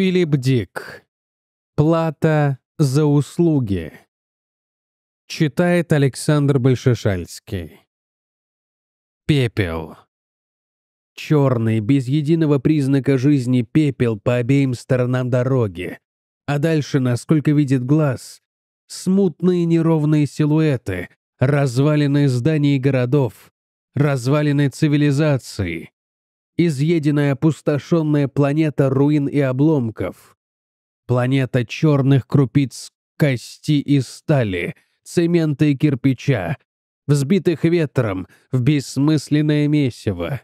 Филипп Дик. Плата за услуги. Читает Александр Большешальский. Пепел. Черный, без единого признака жизни пепел по обеим сторонам дороги. А дальше, насколько видит глаз, смутные неровные силуэты, развалины зданий и городов, развалины цивилизации, изъеденная опустошенная планета руин и обломков. Планета черных крупиц кости и стали, цемента и кирпича, взбитых ветром в бессмысленное месиво.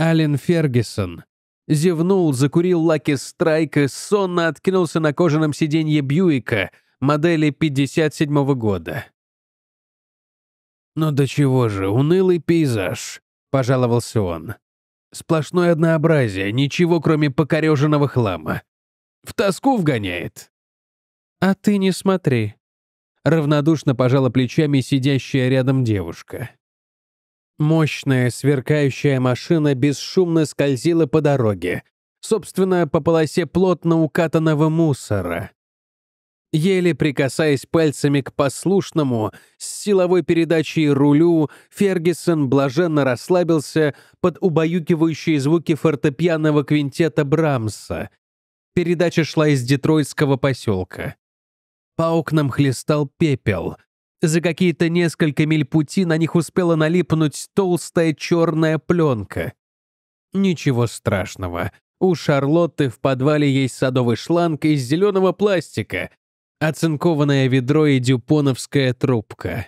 Ален Фергюсон зевнул, закурил лаки страйка, сонно откинулся на кожаном сиденье Бьюика модели 57 -го года. Но «Ну до чего же, унылый пейзаж пожаловался он. Сплошное однообразие, ничего кроме покореженного хлама. В тоску вгоняет. А ты не смотри. Равнодушно пожала плечами сидящая рядом девушка. Мощная сверкающая машина бесшумно скользила по дороге, собственно, по полосе плотно укатанного мусора. Еле прикасаясь пальцами к послушному, с силовой передачей рулю, Фергюсон блаженно расслабился под убаюкивающие звуки фортепианного квинтета Брамса. Передача шла из детройтского поселка. По окнам хлестал пепел. За какие-то несколько миль пути на них успела налипнуть толстая черная пленка. Ничего страшного. У Шарлотты в подвале есть садовый шланг из зеленого пластика — оцинкованное ведро и дюпоновская трубка.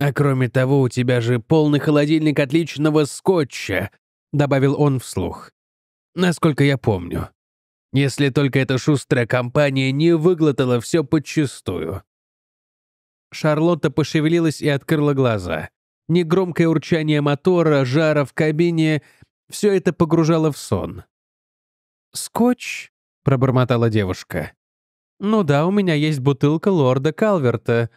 «А кроме того, у тебя же полный холодильник отличного скотча», — добавил он вслух. «Насколько я помню. Если только эта шустрая компания не выглотала все подчистую». Шарлотта пошевелилась и открыла глаза. Негромкое урчание мотора, жара в кабине — все это погружало в сон. «Скотч?» — пробормотала девушка. «Ну да, у меня есть бутылка лорда Калверта».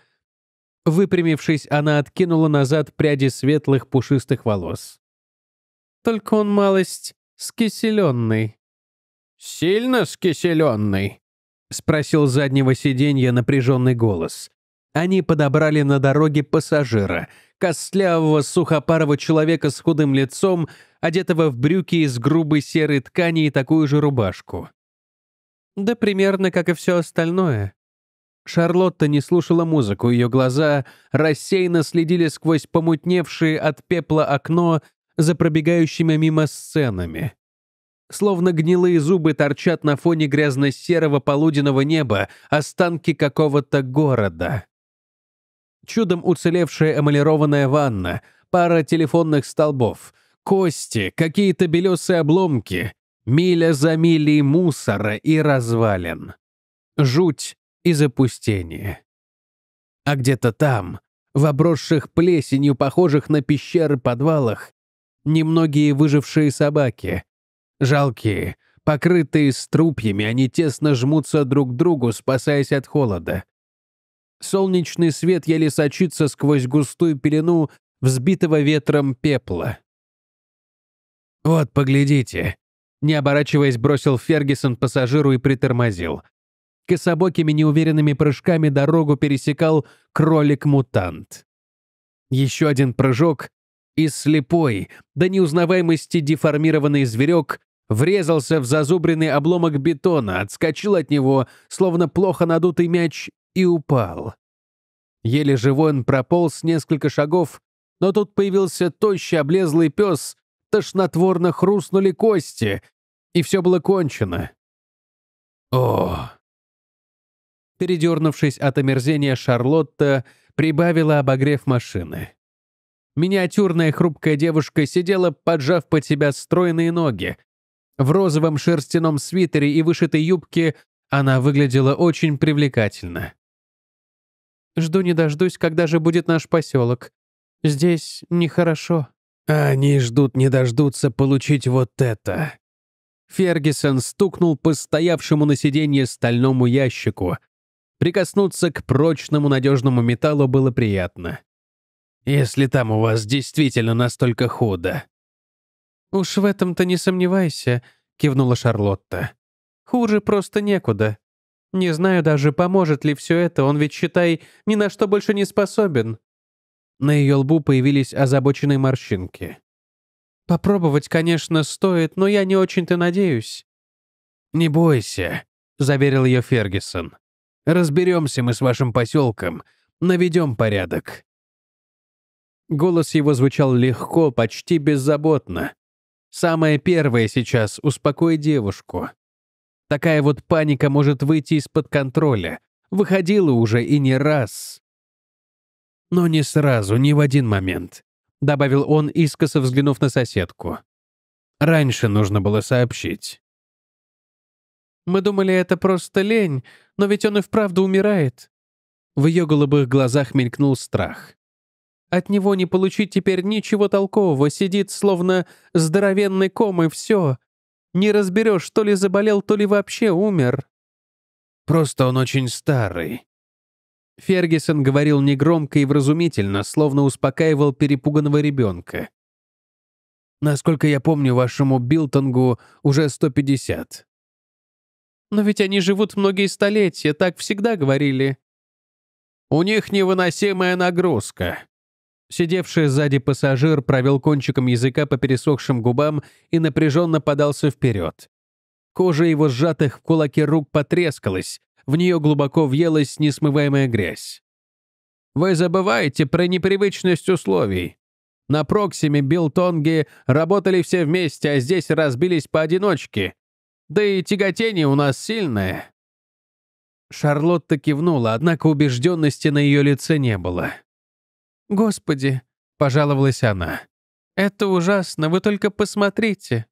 Выпрямившись, она откинула назад пряди светлых пушистых волос. «Только он малость скиселенный». «Сильно скиселенный?» — спросил заднего сиденья напряженный голос. Они подобрали на дороге пассажира, костлявого сухопарого человека с худым лицом, одетого в брюки из грубой серой ткани и такую же рубашку. Да примерно как и все остальное. Шарлотта не слушала музыку, ее глаза рассеянно следили сквозь помутневшие от пепла окно за пробегающими мимо сценами. Словно гнилые зубы торчат на фоне грязно-серого полуденного неба останки какого-то города. Чудом уцелевшая эмалированная ванна, пара телефонных столбов, кости, какие-то белесые обломки, Миля за милей мусора и развалин. Жуть и запустение. А где-то там, в обросших плесенью, похожих на пещеры подвалах, немногие выжившие собаки. Жалкие, покрытые струпьями, они тесно жмутся друг к другу, спасаясь от холода. Солнечный свет еле сочится сквозь густую пелену взбитого ветром пепла. «Вот, поглядите, не оборачиваясь, бросил Фергюсон пассажиру и притормозил. Кособокими неуверенными прыжками дорогу пересекал кролик-мутант. Еще один прыжок, и слепой, до неузнаваемости деформированный зверек врезался в зазубренный обломок бетона, отскочил от него, словно плохо надутый мяч, и упал. Еле живой он прополз несколько шагов, но тут появился тощий облезлый пес, тошнотворно хрустнули кости, и все было кончено. О! Передернувшись от омерзения, Шарлотта прибавила обогрев машины. Миниатюрная хрупкая девушка сидела, поджав под себя стройные ноги. В розовом шерстяном свитере и вышитой юбке она выглядела очень привлекательно. «Жду не дождусь, когда же будет наш поселок. Здесь нехорошо». «Они ждут не дождутся получить вот это», Фергюсон стукнул по стоявшему на сиденье стальному ящику. Прикоснуться к прочному надежному металлу было приятно. «Если там у вас действительно настолько худо». «Уж в этом-то не сомневайся», — кивнула Шарлотта. «Хуже просто некуда. Не знаю даже, поможет ли все это, он ведь, считай, ни на что больше не способен». На ее лбу появились озабоченные морщинки. Попробовать, конечно, стоит, но я не очень-то надеюсь. «Не бойся», — заверил ее Фергюсон. «Разберемся мы с вашим поселком, наведем порядок». Голос его звучал легко, почти беззаботно. Самое первое сейчас — успокой девушку. Такая вот паника может выйти из-под контроля. Выходила уже и не раз. Но не сразу, не в один момент. — добавил он, искоса взглянув на соседку. «Раньше нужно было сообщить». «Мы думали, это просто лень, но ведь он и вправду умирает». В ее голубых глазах мелькнул страх. «От него не получить теперь ничего толкового, сидит словно здоровенный ком и все. Не разберешь, то ли заболел, то ли вообще умер». «Просто он очень старый», Фергюсон говорил негромко и вразумительно, словно успокаивал перепуганного ребенка. «Насколько я помню, вашему Билтонгу уже 150». «Но ведь они живут многие столетия, так всегда говорили». «У них невыносимая нагрузка». Сидевший сзади пассажир провел кончиком языка по пересохшим губам и напряженно подался вперед. Кожа его сжатых в кулаке рук потрескалась, в нее глубоко въелась несмываемая грязь. «Вы забываете про непривычность условий. На Проксиме Билтонге работали все вместе, а здесь разбились поодиночке. Да и тяготение у нас сильное». Шарлотта кивнула, однако убежденности на ее лице не было. «Господи», — пожаловалась она, — «это ужасно, вы только посмотрите».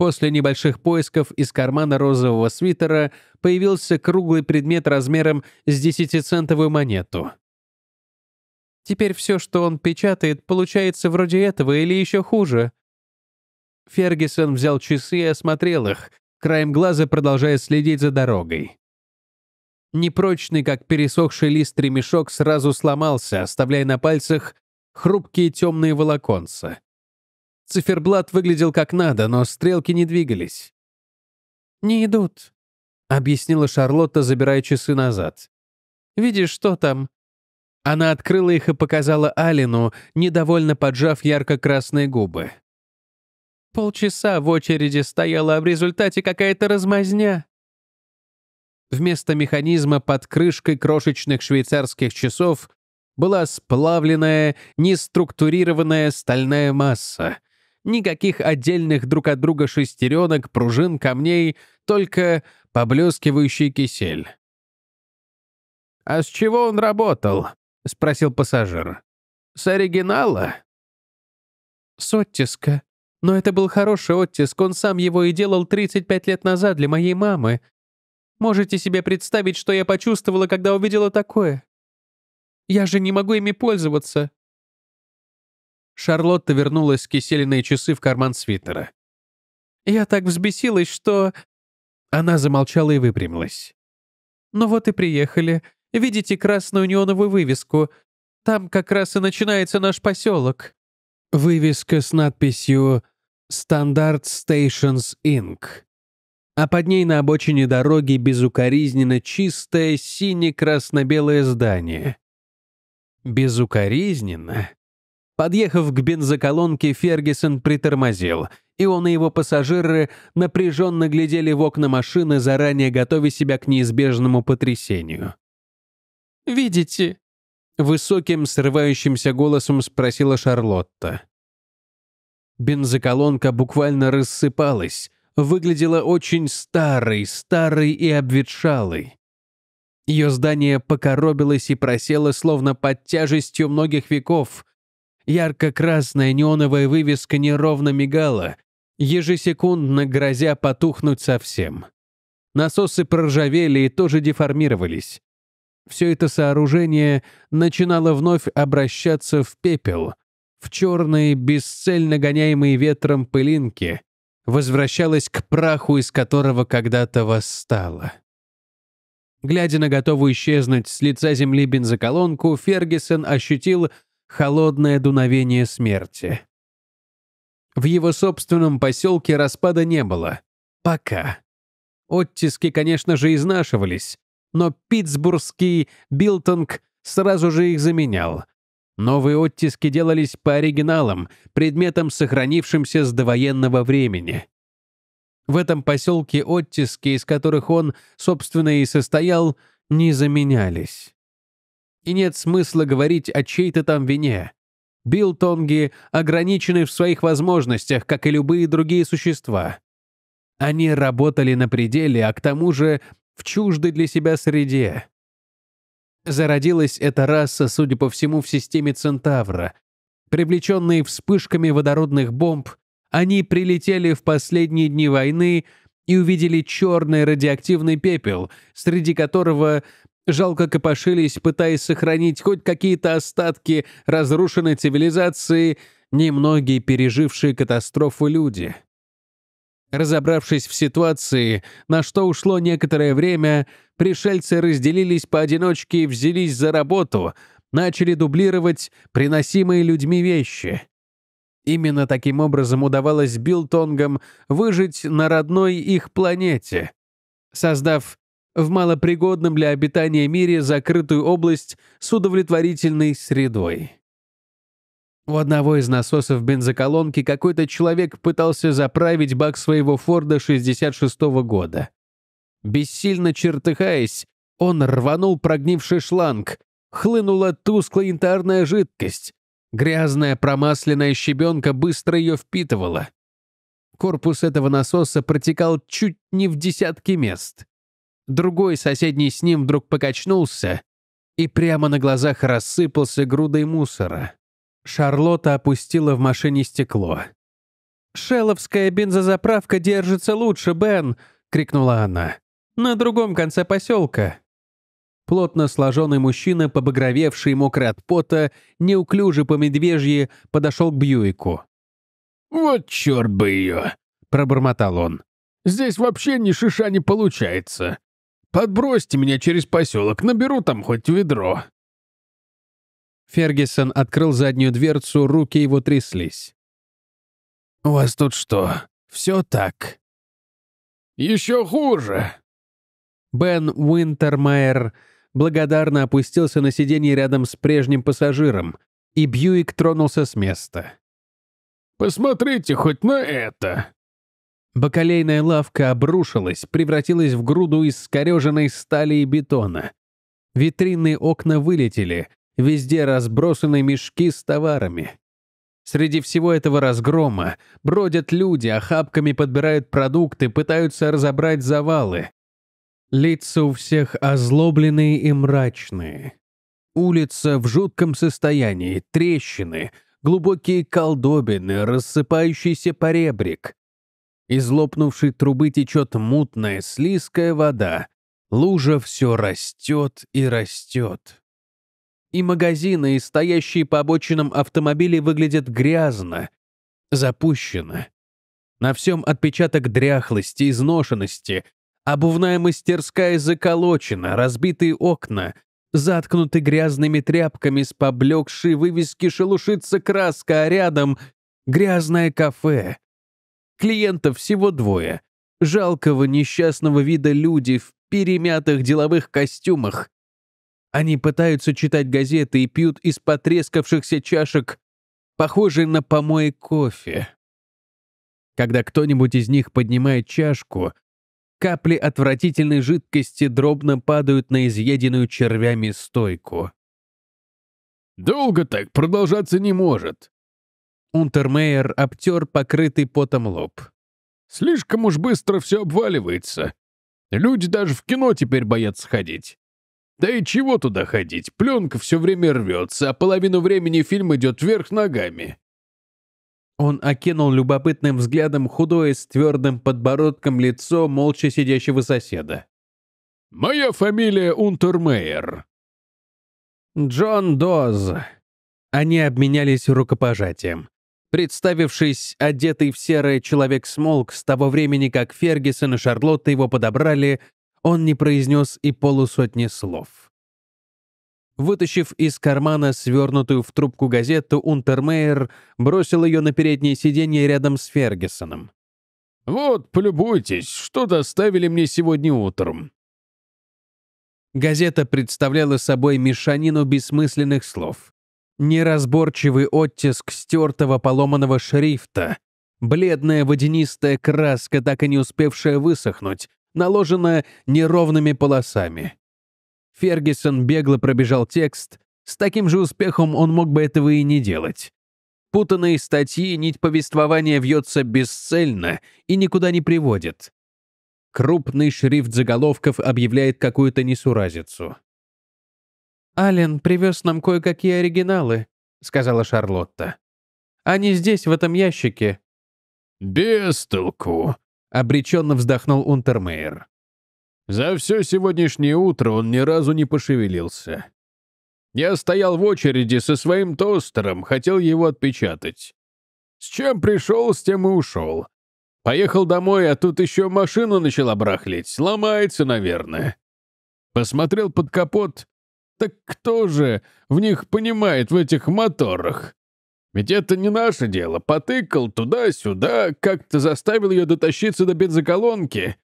После небольших поисков из кармана розового свитера появился круглый предмет размером с десятицентовую монету. Теперь все, что он печатает, получается вроде этого или еще хуже. Фергюсон взял часы и осмотрел их, краем глаза продолжая следить за дорогой. Непрочный, как пересохший лист ремешок, сразу сломался, оставляя на пальцах хрупкие темные волоконца. Циферблат выглядел как надо, но стрелки не двигались. «Не идут», — объяснила Шарлотта, забирая часы назад. «Видишь, что там?» Она открыла их и показала Алину, недовольно поджав ярко-красные губы. Полчаса в очереди стояла, а в результате какая-то размазня. Вместо механизма под крышкой крошечных швейцарских часов была сплавленная, неструктурированная стальная масса — Никаких отдельных друг от друга шестеренок, пружин, камней, только поблескивающий кисель. «А с чего он работал?» — спросил пассажир. «С оригинала?» «С оттиска. Но это был хороший оттиск, он сам его и делал 35 лет назад для моей мамы. Можете себе представить, что я почувствовала, когда увидела такое? Я же не могу ими пользоваться. Шарлотта вернула кисельные часы в карман свитера. «Я так взбесилась, что...» Она замолчала и выпрямилась. «Ну вот и приехали. Видите красную неоновую вывеску? Там как раз и начинается наш поселок». Вывеска с надписью «Standard Stations Inc» а под ней на обочине дороги безукоризненно чистое сине-красно-белое здание. Безукоризненно? Подъехав к бензоколонке, Фергюсон притормозил, и он и его пассажиры напряженно глядели в окна машины, заранее готовя себя к неизбежному потрясению. «Видите?» — высоким, срывающимся голосом спросила Шарлотта. Бензоколонка буквально рассыпалась, выглядела очень старой, старой и обветшалой. Ее здание покоробилось и просело, словно под тяжестью многих веков, Ярко-красная неоновая вывеска неровно мигала, ежесекундно грозя потухнуть совсем. Насосы проржавели и тоже деформировались. Все это сооружение начинало вновь обращаться в пепел, в черные, бесцельно гоняемые ветром пылинки, возвращалось к праху, из которого когда-то восстало. Глядя на готовую исчезнуть с лица земли бензоколонку, Фергюсон ощутил холодное дуновение смерти. В его собственном поселке распада не было. Пока. Оттиски, конечно же, изнашивались, но питтсбургский Билтонг сразу же их заменял. Новые оттиски делались по оригиналам, предметам, сохранившимся с довоенного времени. В этом поселке оттиски, из которых он, собственно, и состоял, не заменялись и нет смысла говорить о чьей-то там вине. Билтонги ограничены в своих возможностях, как и любые другие существа. Они работали на пределе, а к тому же в чуждой для себя среде. Зародилась эта раса, судя по всему, в системе Центавра. Привлеченные вспышками водородных бомб, они прилетели в последние дни войны и увидели черный радиоактивный пепел, среди которого жалко копошились, пытаясь сохранить хоть какие-то остатки разрушенной цивилизации, немногие пережившие катастрофу люди. Разобравшись в ситуации, на что ушло некоторое время, пришельцы разделились поодиночке и взялись за работу, начали дублировать приносимые людьми вещи. Именно таким образом удавалось Билтонгам выжить на родной их планете, создав в малопригодном для обитания мире закрытую область с удовлетворительной средой. У одного из насосов бензоколонки какой-то человек пытался заправить бак своего Форда 66-го года. Бессильно чертыхаясь, он рванул прогнивший шланг. Хлынула тусклая янтарная жидкость. Грязная промасленная щебенка быстро ее впитывала. Корпус этого насоса протекал чуть не в десятки мест другой, соседний с ним, вдруг покачнулся и прямо на глазах рассыпался грудой мусора. Шарлотта опустила в машине стекло. «Шеловская бензозаправка держится лучше, Бен!» — крикнула она. «На другом конце поселка!» Плотно сложенный мужчина, побагровевший и мокрый от пота, неуклюже по медвежье подошел к Бьюику. «Вот черт бы ее!» — пробормотал он. «Здесь вообще ни шиша не получается. Подбросьте меня через поселок, наберу там хоть ведро». Фергюсон открыл заднюю дверцу, руки его тряслись. «У вас тут что, все так?» «Еще хуже!» Бен Уинтермайер благодарно опустился на сиденье рядом с прежним пассажиром, и Бьюик тронулся с места. «Посмотрите хоть на это!» Бакалейная лавка обрушилась, превратилась в груду из скореженной стали и бетона. Витринные окна вылетели, везде разбросаны мешки с товарами. Среди всего этого разгрома бродят люди, охапками подбирают продукты, пытаются разобрать завалы. Лица у всех озлобленные и мрачные. Улица в жутком состоянии, трещины, глубокие колдобины, рассыпающийся поребрик. Из лопнувшей трубы течет мутная, слизкая вода. Лужа все растет и растет. И магазины, и стоящие по обочинам автомобили выглядят грязно, запущено. На всем отпечаток дряхлости, изношенности. Обувная мастерская заколочена, разбитые окна, заткнуты грязными тряпками с поблекшей вывески шелушится краска, а рядом — грязное кафе, Клиентов всего двое. Жалкого несчастного вида люди в перемятых деловых костюмах. Они пытаются читать газеты и пьют из потрескавшихся чашек, похожие на помой кофе. Когда кто-нибудь из них поднимает чашку, капли отвратительной жидкости дробно падают на изъеденную червями стойку. «Долго так продолжаться не может», Унтермейер обтер покрытый потом лоб. «Слишком уж быстро все обваливается. Люди даже в кино теперь боятся ходить. Да и чего туда ходить? Пленка все время рвется, а половину времени фильм идет вверх ногами». Он окинул любопытным взглядом худое с твердым подбородком лицо молча сидящего соседа. «Моя фамилия Унтермейер». «Джон Доз». Они обменялись рукопожатием. Представившись, одетый в серое человек смолк с того времени, как Фергюсон и Шарлотта его подобрали, он не произнес и полусотни слов. Вытащив из кармана свернутую в трубку газету, Унтермейер бросил ее на переднее сиденье рядом с Фергюсоном. «Вот, полюбуйтесь, что доставили мне сегодня утром». Газета представляла собой мешанину бессмысленных слов неразборчивый оттиск стертого поломанного шрифта, бледная водянистая краска, так и не успевшая высохнуть, наложенная неровными полосами. Фергюсон бегло пробежал текст, с таким же успехом он мог бы этого и не делать. Путанные статьи нить повествования вьется бесцельно и никуда не приводит. Крупный шрифт заголовков объявляет какую-то несуразицу. «Ален привез нам кое-какие оригиналы», — сказала Шарлотта. «Они здесь, в этом ящике». «Без толку», — обреченно вздохнул Унтермейер. «За все сегодняшнее утро он ни разу не пошевелился. Я стоял в очереди со своим тостером, хотел его отпечатать. С чем пришел, с тем и ушел. Поехал домой, а тут еще машину начала брахлить. Ломается, наверное. Посмотрел под капот. Так кто же в них понимает в этих моторах? Ведь это не наше дело. Потыкал туда-сюда, как-то заставил ее дотащиться до бензоколонки.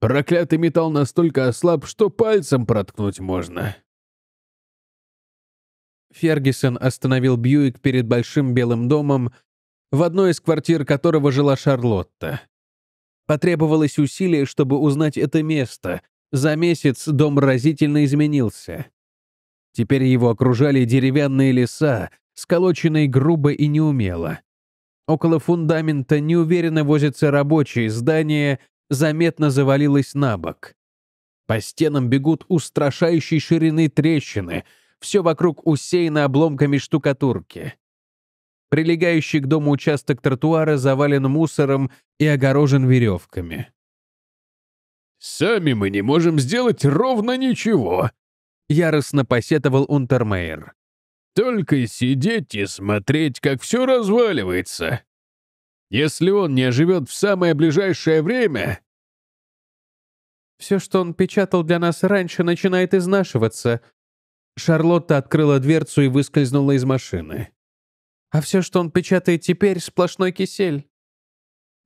Проклятый металл настолько ослаб, что пальцем проткнуть можно. Фергюсон остановил Бьюик перед большим белым домом, в одной из квартир которого жила Шарлотта. Потребовалось усилие, чтобы узнать это место. За месяц дом разительно изменился. Теперь его окружали деревянные леса, сколоченные грубо и неумело. Около фундамента неуверенно возятся рабочие, здание заметно завалилось на бок. По стенам бегут устрашающей ширины трещины, все вокруг усеяно обломками штукатурки. Прилегающий к дому участок тротуара завален мусором и огорожен веревками. «Сами мы не можем сделать ровно ничего», яростно посетовал Унтермейер. «Только сидеть и смотреть, как все разваливается. Если он не оживет в самое ближайшее время...» «Все, что он печатал для нас раньше, начинает изнашиваться». Шарлотта открыла дверцу и выскользнула из машины. «А все, что он печатает теперь, сплошной кисель.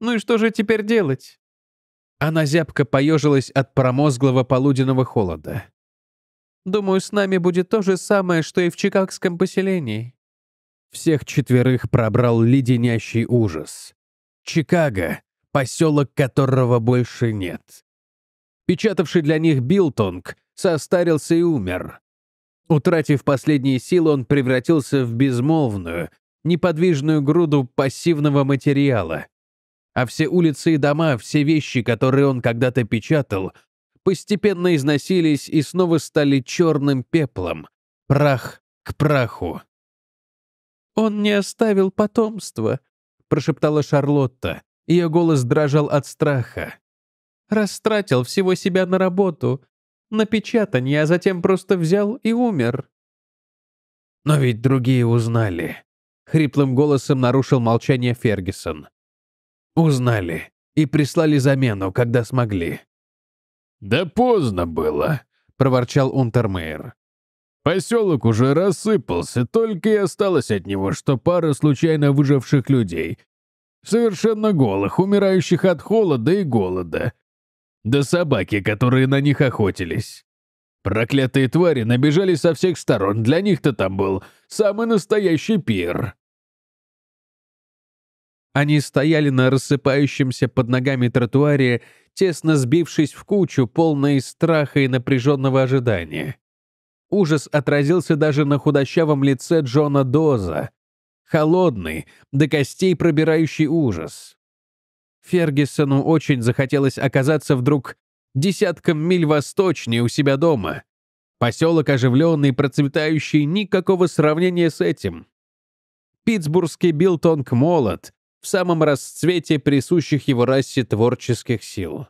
Ну и что же теперь делать?» Она зябко поежилась от промозглого полуденного холода. Думаю, с нами будет то же самое, что и в чикагском поселении». Всех четверых пробрал леденящий ужас. Чикаго — поселок, которого больше нет. Печатавший для них Билтонг состарился и умер. Утратив последние силы, он превратился в безмолвную, неподвижную груду пассивного материала. А все улицы и дома, все вещи, которые он когда-то печатал — постепенно износились и снова стали черным пеплом. Прах к праху. «Он не оставил потомства», — прошептала Шарлотта. Ее голос дрожал от страха. «Растратил всего себя на работу, на печатание, а затем просто взял и умер». «Но ведь другие узнали», — хриплым голосом нарушил молчание Фергюсон. «Узнали и прислали замену, когда смогли. «Да поздно было», — проворчал Унтермейер. «Поселок уже рассыпался, только и осталось от него, что пара случайно выживших людей. Совершенно голых, умирающих от холода и голода. Да собаки, которые на них охотились. Проклятые твари набежали со всех сторон, для них-то там был самый настоящий пир. Они стояли на рассыпающемся под ногами тротуаре, тесно сбившись в кучу, полные страха и напряженного ожидания. Ужас отразился даже на худощавом лице Джона Доза. Холодный, до костей пробирающий ужас. Фергюсону очень захотелось оказаться вдруг десятком миль восточнее у себя дома. Поселок оживленный, процветающий, никакого сравнения с этим. Питтсбургский Билтонг молод, в самом расцвете присущих его расе творческих сил.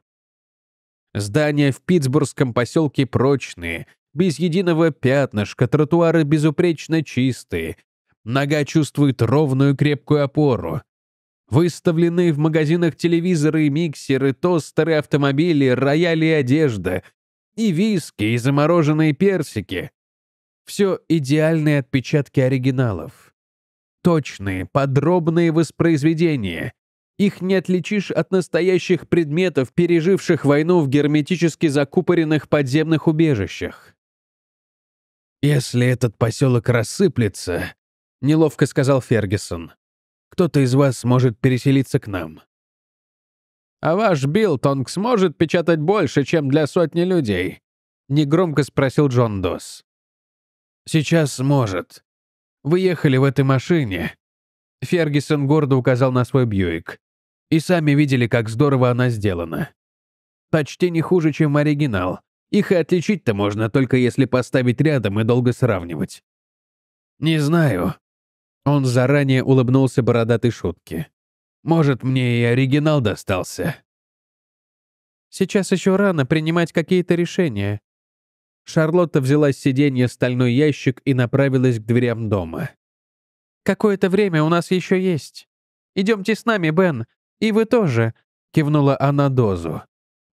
Здания в питтсбургском поселке прочные, без единого пятнышка, тротуары безупречно чистые, нога чувствует ровную крепкую опору. Выставлены в магазинах телевизоры, миксеры, тостеры, автомобили, рояли и одежда, и виски, и замороженные персики. Все идеальные отпечатки оригиналов точные, подробные воспроизведения. Их не отличишь от настоящих предметов, переживших войну в герметически закупоренных подземных убежищах. «Если этот поселок рассыплется», — неловко сказал Фергюсон, — «кто-то из вас может переселиться к нам». «А ваш Билтонг сможет печатать больше, чем для сотни людей?» — негромко спросил Джон Дос. «Сейчас может. Вы ехали в этой машине». Фергюсон гордо указал на свой Бьюик. «И сами видели, как здорово она сделана. Почти не хуже, чем оригинал. Их и отличить-то можно, только если поставить рядом и долго сравнивать». «Не знаю». Он заранее улыбнулся бородатой шутке. «Может, мне и оригинал достался». «Сейчас еще рано принимать какие-то решения. Шарлотта взяла с сиденья стальной ящик и направилась к дверям дома. «Какое-то время у нас еще есть. Идемте с нами, Бен. И вы тоже», — кивнула она дозу.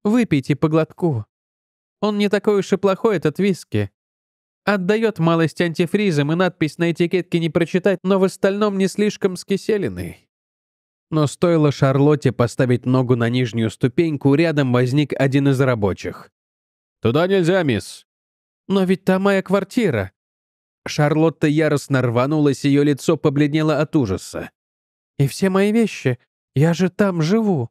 «Выпейте по глотку. Он не такой уж и плохой, этот виски. Отдает малость антифризом, и надпись на этикетке не прочитать, но в остальном не слишком скиселенный». Но стоило Шарлотте поставить ногу на нижнюю ступеньку, рядом возник один из рабочих. «Туда нельзя, мисс. Но ведь там моя квартира!» Шарлотта яростно рванулась, ее лицо побледнело от ужаса. «И все мои вещи. Я же там живу».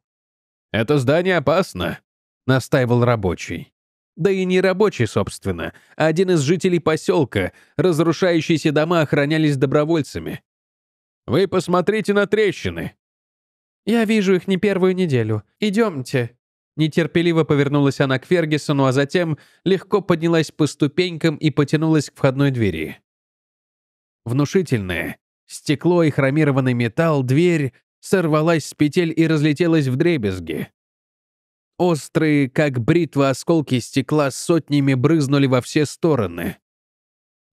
«Это здание опасно», — настаивал рабочий. Да и не рабочий, собственно, один из жителей поселка. Разрушающиеся дома охранялись добровольцами. «Вы посмотрите на трещины». «Я вижу их не первую неделю. Идемте». Нетерпеливо повернулась она к Фергюсону, а затем легко поднялась по ступенькам и потянулась к входной двери. Внушительная стекло и хромированный металл, дверь сорвалась с петель и разлетелась в дребезги. Острые, как бритва, осколки стекла сотнями брызнули во все стороны.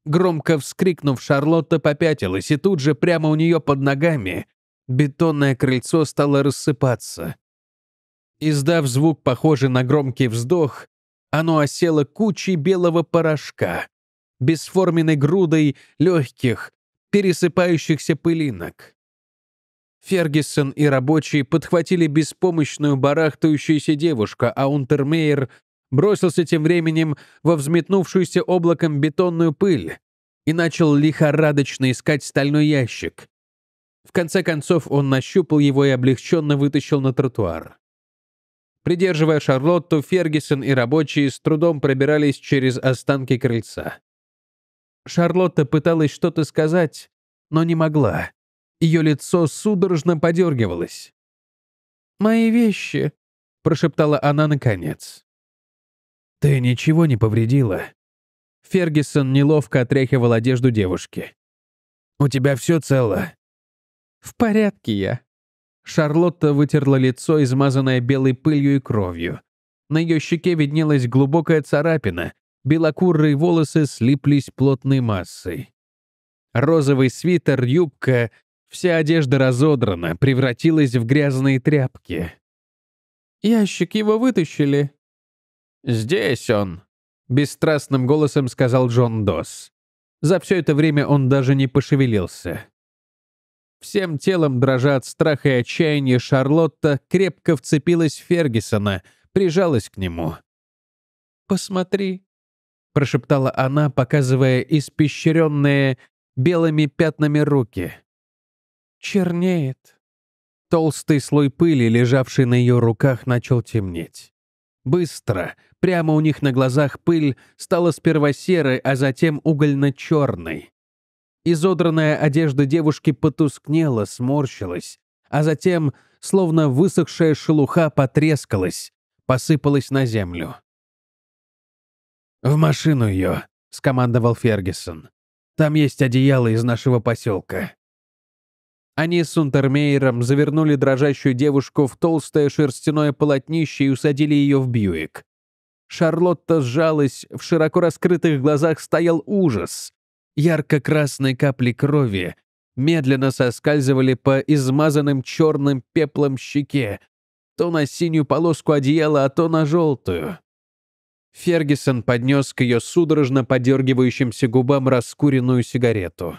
Громко вскрикнув, Шарлотта попятилась, и тут же прямо у нее под ногами бетонное крыльцо стало рассыпаться. Издав звук, похожий на громкий вздох, оно осело кучей белого порошка, бесформенной грудой легких, пересыпающихся пылинок. Фергюсон и рабочие подхватили беспомощную барахтающуюся девушку, а Унтермейер бросился тем временем во взметнувшуюся облаком бетонную пыль и начал лихорадочно искать стальной ящик. В конце концов он нащупал его и облегченно вытащил на тротуар. Придерживая Шарлотту, Фергюсон и рабочие с трудом пробирались через останки крыльца. Шарлотта пыталась что-то сказать, но не могла. Ее лицо судорожно подергивалось. «Мои вещи», — прошептала она наконец. «Ты ничего не повредила». Фергюсон неловко отряхивал одежду девушки. «У тебя все цело». «В порядке я», Шарлотта вытерла лицо, измазанное белой пылью и кровью. На ее щеке виднелась глубокая царапина, белокурые волосы слиплись плотной массой. Розовый свитер, юбка, вся одежда разодрана, превратилась в грязные тряпки. «Ящик его вытащили». «Здесь он», — бесстрастным голосом сказал Джон Дос. За все это время он даже не пошевелился. Всем телом, дрожа от страха и отчаяния, Шарлотта крепко вцепилась в Фергюсона, прижалась к нему. «Посмотри», — прошептала она, показывая испещренные белыми пятнами руки. «Чернеет». Толстый слой пыли, лежавший на ее руках, начал темнеть. Быстро, прямо у них на глазах пыль стала сперва серой, а затем угольно-черной. Изодранная одежда девушки потускнела, сморщилась, а затем, словно высохшая шелуха, потрескалась, посыпалась на землю. «В машину ее», — скомандовал Фергюсон. «Там есть одеяло из нашего поселка». Они с Унтермейером завернули дрожащую девушку в толстое шерстяное полотнище и усадили ее в Бьюик. Шарлотта сжалась, в широко раскрытых глазах стоял ужас ярко-красные капли крови медленно соскальзывали по измазанным черным пеплом щеке, то на синюю полоску одеяла, а то на желтую. Фергюсон поднес к ее судорожно подергивающимся губам раскуренную сигарету.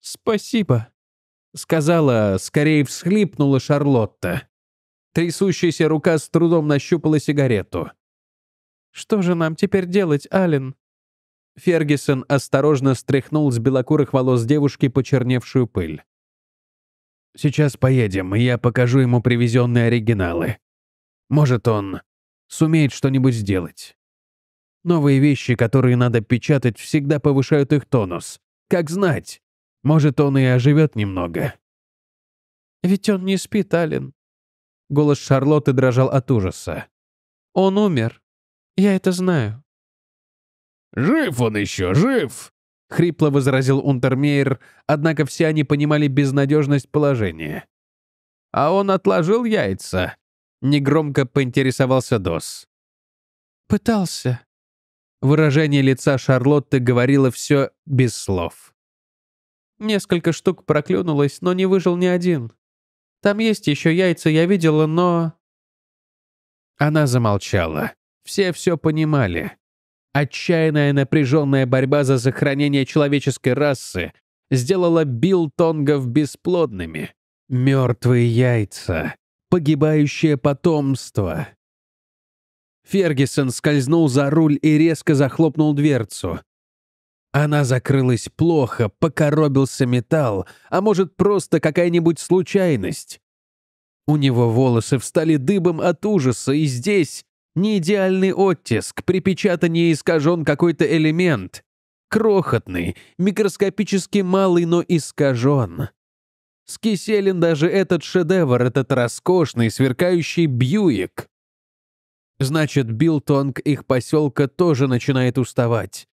«Спасибо», — сказала, скорее всхлипнула Шарлотта. Трясущаяся рука с трудом нащупала сигарету. «Что же нам теперь делать, Ален? Фергюсон осторожно стряхнул с белокурых волос девушки почерневшую пыль. «Сейчас поедем, и я покажу ему привезенные оригиналы. Может, он сумеет что-нибудь сделать. Новые вещи, которые надо печатать, всегда повышают их тонус. Как знать, может, он и оживет немного». «Ведь он не спит, Ален». Голос Шарлотты дрожал от ужаса. «Он умер. Я это знаю». «Жив он еще, жив!» — хрипло возразил Унтермейер, однако все они понимали безнадежность положения. «А он отложил яйца?» — негромко поинтересовался Дос. «Пытался». Выражение лица Шарлотты говорило все без слов. Несколько штук проклюнулось, но не выжил ни один. Там есть еще яйца, я видела, но...» Она замолчала. Все все понимали. Отчаянная напряженная борьба за сохранение человеческой расы сделала билтонгов бесплодными. Мертвые яйца. Погибающее потомство. Фергюсон скользнул за руль и резко захлопнул дверцу. Она закрылась плохо, покоробился металл, а может, просто какая-нибудь случайность. У него волосы встали дыбом от ужаса, и здесь, неидеальный оттиск, припечатание искажен какой-то элемент. Крохотный, микроскопически малый, но искажен. Скиселен даже этот шедевр, этот роскошный, сверкающий Бьюик. Значит, билтонг их поселка тоже начинает уставать.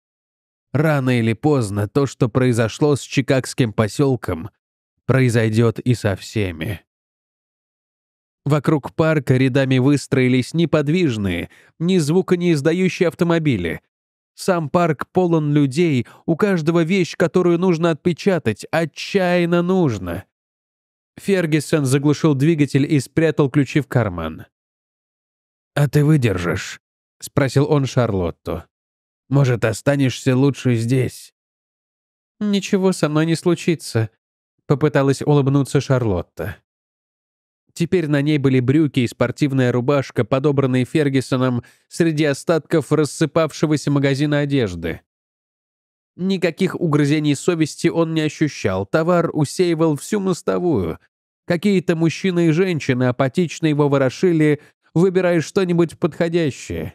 Рано или поздно то, что произошло с чикагским поселком, произойдет и со всеми. Вокруг парка рядами выстроились неподвижные, ни звука не издающие автомобили. Сам парк полон людей, у каждого вещь, которую нужно отпечатать, отчаянно нужно. Фергюсон заглушил двигатель и спрятал ключи в карман. «А ты выдержишь?» — спросил он Шарлотту. «Может, останешься лучше здесь?» «Ничего со мной не случится», — попыталась улыбнуться Шарлотта. Теперь на ней были брюки и спортивная рубашка, подобранные Фергюсоном среди остатков рассыпавшегося магазина одежды. Никаких угрызений совести он не ощущал, товар усеивал всю мостовую. Какие-то мужчины и женщины апатично его ворошили, выбирая что-нибудь подходящее.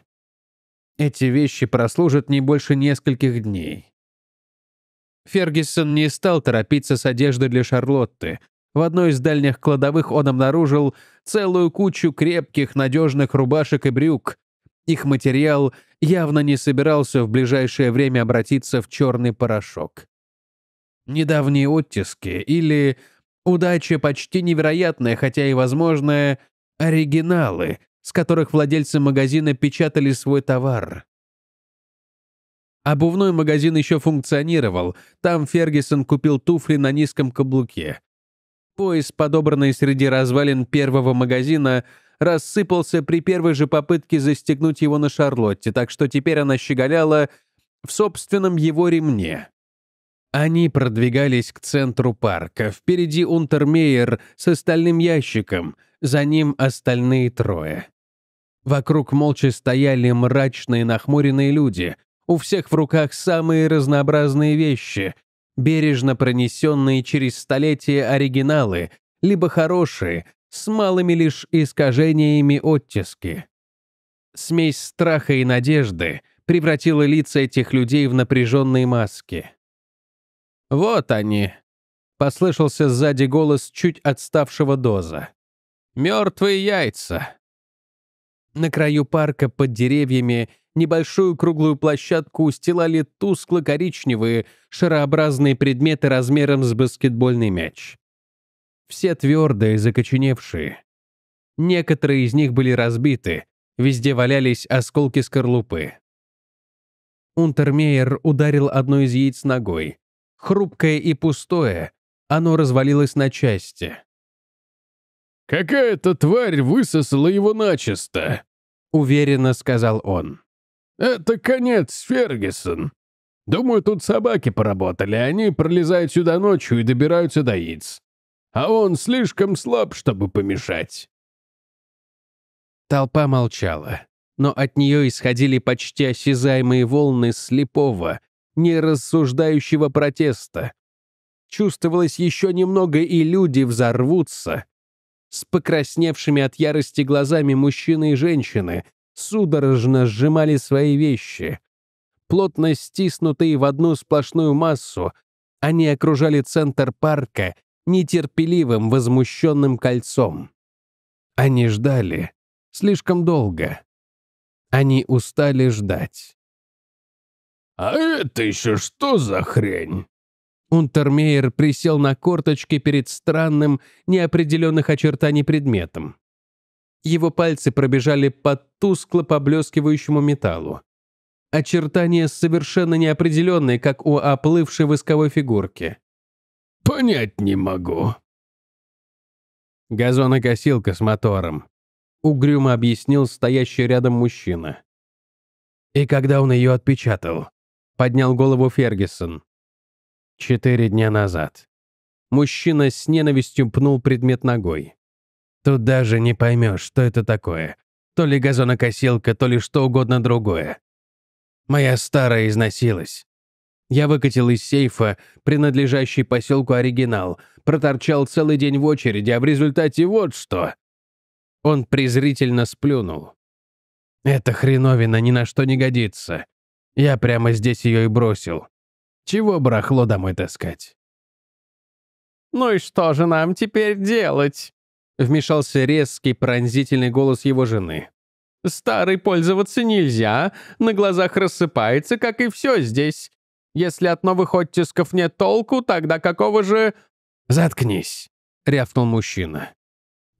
Эти вещи прослужат не больше нескольких дней. Фергюсон не стал торопиться с одеждой для Шарлотты, в одной из дальних кладовых он обнаружил целую кучу крепких, надежных рубашек и брюк. Их материал явно не собирался в ближайшее время обратиться в черный порошок. Недавние оттиски или удача почти невероятная, хотя и возможная, оригиналы, с которых владельцы магазина печатали свой товар. Обувной магазин еще функционировал. Там Фергюсон купил туфли на низком каблуке. Пояс, подобранный среди развалин первого магазина, рассыпался при первой же попытке застегнуть его на Шарлотте, так что теперь она щеголяла в собственном его ремне. Они продвигались к центру парка. Впереди Унтермейер с остальным ящиком, за ним остальные трое. Вокруг молча стояли мрачные нахмуренные люди, у всех в руках самые разнообразные вещи, бережно пронесенные через столетия оригиналы, либо хорошие, с малыми лишь искажениями оттиски. Смесь страха и надежды превратила лица этих людей в напряженные маски. «Вот они!» — послышался сзади голос чуть отставшего доза. «Мертвые яйца!» На краю парка под деревьями небольшую круглую площадку устилали тускло-коричневые, шарообразные предметы размером с баскетбольный мяч. Все твердые, закоченевшие. Некоторые из них были разбиты, везде валялись осколки скорлупы. Унтермейер ударил одно из яиц ногой. Хрупкое и пустое, оно развалилось на части. «Какая-то тварь высосала его начисто», — уверенно сказал он. «Это конец, Фергюсон. Думаю, тут собаки поработали, они пролезают сюда ночью и добираются до яиц. А он слишком слаб, чтобы помешать». Толпа молчала, но от нее исходили почти осязаемые волны слепого, нерассуждающего протеста. Чувствовалось еще немного, и люди взорвутся. С покрасневшими от ярости глазами мужчины и женщины, судорожно сжимали свои вещи. Плотно стиснутые в одну сплошную массу, они окружали центр парка нетерпеливым возмущенным кольцом. Они ждали слишком долго. Они устали ждать. «А это еще что за хрень?» Унтермейер присел на корточки перед странным, неопределенных очертаний предметом. Его пальцы пробежали по тускло поблескивающему металлу. Очертания совершенно неопределенные, как у оплывшей восковой фигурки. «Понять не могу». Газонокосилка с мотором. Угрюмо объяснил стоящий рядом мужчина. И когда он ее отпечатал, поднял голову Фергюсон. Четыре дня назад. Мужчина с ненавистью пнул предмет ногой. Тут даже не поймешь, что это такое. То ли газонокосилка, то ли что угодно другое. Моя старая износилась. Я выкатил из сейфа, принадлежащий поселку оригинал, проторчал целый день в очереди, а в результате вот что. Он презрительно сплюнул. Эта хреновина ни на что не годится. Я прямо здесь ее и бросил. Чего барахло домой таскать? «Ну и что же нам теперь делать?» вмешался резкий пронзительный голос его жены. «Старый пользоваться нельзя, на глазах рассыпается, как и все здесь. Если от новых оттисков нет толку, тогда какого же...» «Заткнись», — рявкнул мужчина.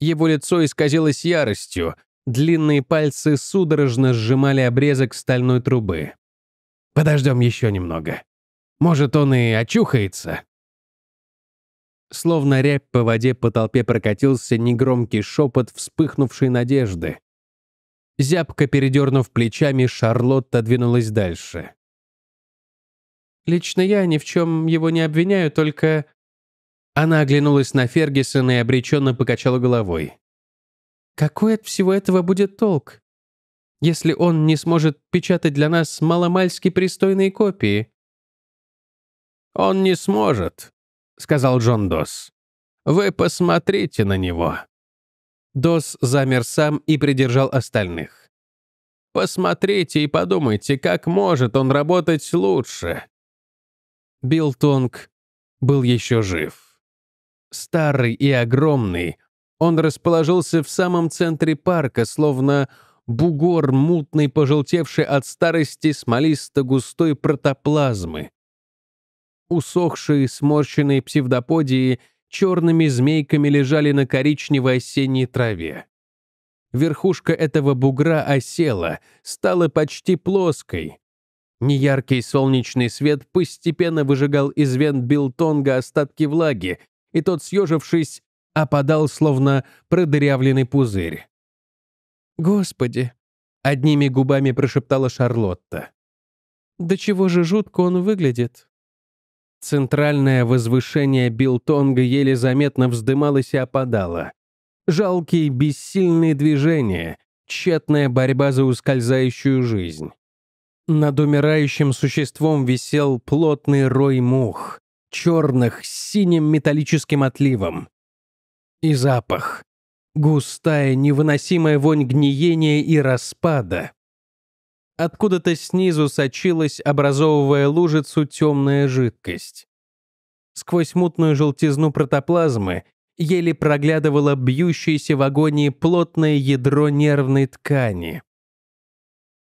Его лицо исказилось яростью, длинные пальцы судорожно сжимали обрезок стальной трубы. «Подождем еще немного. Может, он и очухается?» Словно рябь по воде по толпе прокатился негромкий шепот вспыхнувшей надежды. Зябко передернув плечами, Шарлотта двинулась дальше. «Лично я ни в чем его не обвиняю, только...» Она оглянулась на Фергюсона и обреченно покачала головой. «Какой от всего этого будет толк, если он не сможет печатать для нас маломальски пристойные копии?» «Он не сможет», — сказал Джон Дос. «Вы посмотрите на него». Дос замер сам и придержал остальных. «Посмотрите и подумайте, как может он работать лучше». Билл Тонг был еще жив. Старый и огромный, он расположился в самом центре парка, словно бугор мутный, пожелтевший от старости смолисто-густой протоплазмы усохшие, сморщенные псевдоподии черными змейками лежали на коричневой осенней траве. Верхушка этого бугра осела, стала почти плоской. Неяркий солнечный свет постепенно выжигал из вен Билтонга остатки влаги, и тот, съежившись, опадал, словно продырявленный пузырь. «Господи!» — одними губами прошептала Шарлотта. «Да чего же жутко он выглядит!» Центральное возвышение Билтонга еле заметно вздымалось и опадало. Жалкие, бессильные движения, тщетная борьба за ускользающую жизнь. Над умирающим существом висел плотный рой мух, черных с синим металлическим отливом. И запах. Густая, невыносимая вонь гниения и распада, Откуда-то снизу сочилась, образовывая лужицу, темная жидкость. Сквозь мутную желтизну протоплазмы еле проглядывало бьющееся в агонии плотное ядро нервной ткани.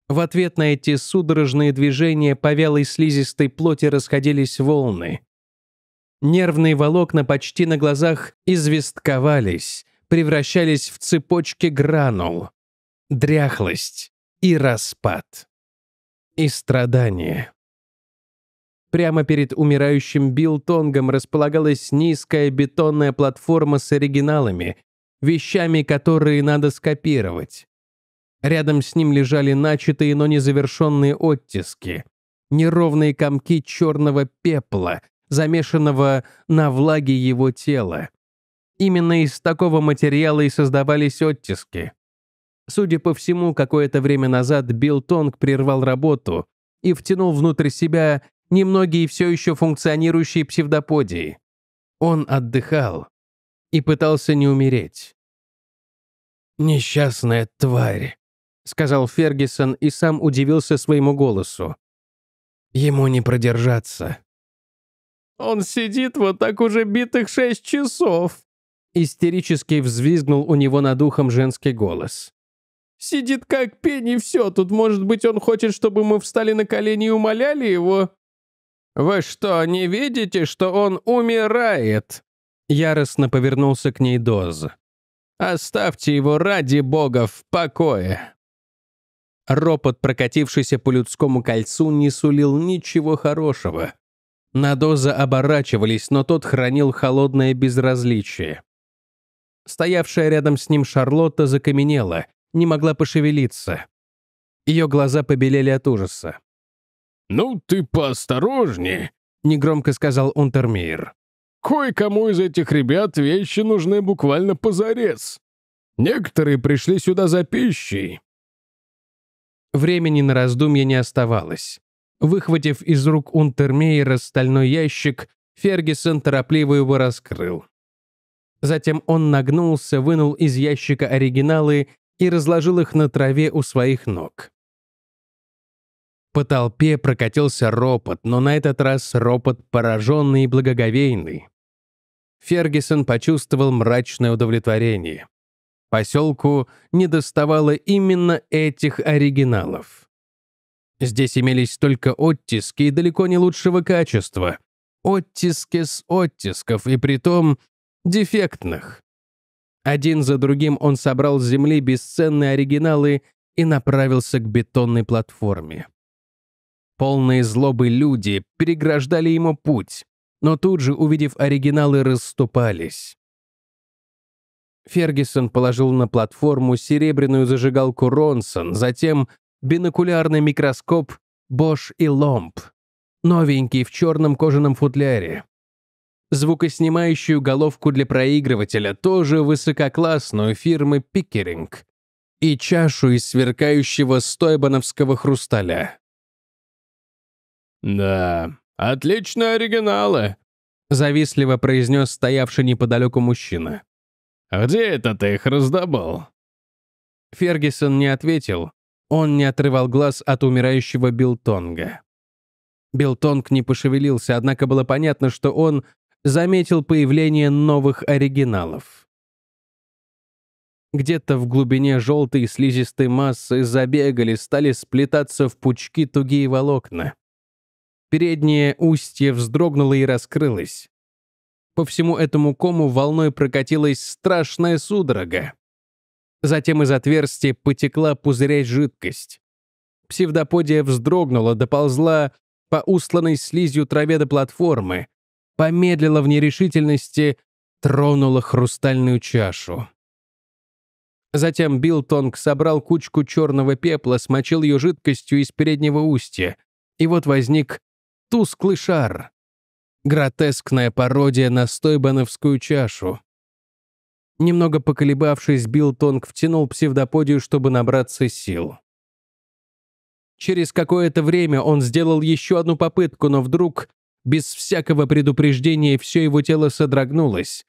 В ответ на эти судорожные движения по вялой слизистой плоти расходились волны. Нервные волокна почти на глазах известковались, превращались в цепочки гранул. Дряхлость, и распад. И страдания. Прямо перед умирающим Билтонгом располагалась низкая бетонная платформа с оригиналами, вещами, которые надо скопировать. Рядом с ним лежали начатые, но незавершенные оттиски, неровные комки черного пепла, замешанного на влаге его тела. Именно из такого материала и создавались оттиски. Судя по всему, какое-то время назад Билл Тонг прервал работу и втянул внутрь себя немногие все еще функционирующие псевдоподии. Он отдыхал и пытался не умереть. «Несчастная тварь», — сказал Фергюсон и сам удивился своему голосу. «Ему не продержаться». «Он сидит вот так уже битых шесть часов», — истерически взвизгнул у него над ухом женский голос. Сидит как пень и все. Тут, может быть, он хочет, чтобы мы встали на колени и умоляли его?» «Вы что, не видите, что он умирает?» Яростно повернулся к ней Доз. «Оставьте его ради бога в покое!» Ропот, прокатившийся по людскому кольцу, не сулил ничего хорошего. На Доза оборачивались, но тот хранил холодное безразличие. Стоявшая рядом с ним Шарлотта закаменела — не могла пошевелиться. Ее глаза побелели от ужаса. «Ну ты поосторожнее», — негромко сказал Унтермейер. «Кое-кому из этих ребят вещи нужны буквально позарез. Некоторые пришли сюда за пищей». Времени на раздумья не оставалось. Выхватив из рук Унтермейера стальной ящик, Фергюсон торопливо его раскрыл. Затем он нагнулся, вынул из ящика оригиналы и разложил их на траве у своих ног. По толпе прокатился ропот, но на этот раз ропот пораженный и благоговейный. Фергюсон почувствовал мрачное удовлетворение. Поселку недоставало именно этих оригиналов. Здесь имелись только оттиски и далеко не лучшего качества. Оттиски с оттисков, и притом дефектных. Один за другим он собрал с земли бесценные оригиналы и направился к бетонной платформе. Полные злобы люди переграждали ему путь, но тут же, увидев оригиналы, расступались. Фергюсон положил на платформу серебряную зажигалку Ронсон, затем бинокулярный микроскоп Bosch и Ломб, новенький в черном кожаном футляре звукоснимающую головку для проигрывателя, тоже высококлассную фирмы «Пикеринг», и чашу из сверкающего стойбановского хрусталя. «Да, отличные оригиналы», — завистливо произнес стоявший неподалеку мужчина. «Где это ты их раздобыл?» Фергюсон не ответил. Он не отрывал глаз от умирающего Билтонга. Билтонг не пошевелился, однако было понятно, что он заметил появление новых оригиналов. Где-то в глубине желтой слизистой массы забегали, стали сплетаться в пучки тугие волокна. Переднее устье вздрогнуло и раскрылось. По всему этому кому волной прокатилась страшная судорога. Затем из отверстия потекла пузырясь жидкость. Псевдоподия вздрогнула, доползла по устланной слизью траве до платформы, помедлила в нерешительности, тронула хрустальную чашу. Затем Тонг собрал кучку черного пепла, смочил ее жидкостью из переднего устья. И вот возник тусклый шар. Гротескная пародия на стойбановскую чашу. Немного поколебавшись, Тонг втянул псевдоподию, чтобы набраться сил. Через какое-то время он сделал еще одну попытку, но вдруг без всякого предупреждения все его тело содрогнулось.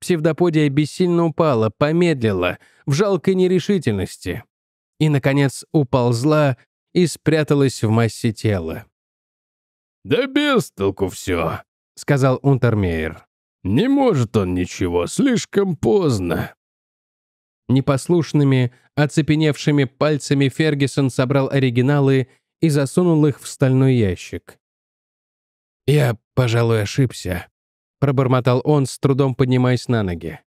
Псевдоподия бессильно упала, помедлила, в жалкой нерешительности. И, наконец, уползла и спряталась в массе тела. «Да без толку все», — сказал Унтермейер. «Не может он ничего, слишком поздно». Непослушными, оцепеневшими пальцами Фергюсон собрал оригиналы и засунул их в стальной ящик. «Я, пожалуй, ошибся», — пробормотал он, с трудом поднимаясь на ноги.